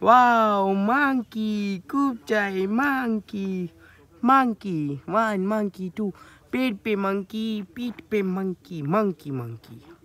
Wow, monkey, kupchai, monkey, monkey, one monkey, two, Peep, pe monkey, Peep, pe monkey, monkey, monkey.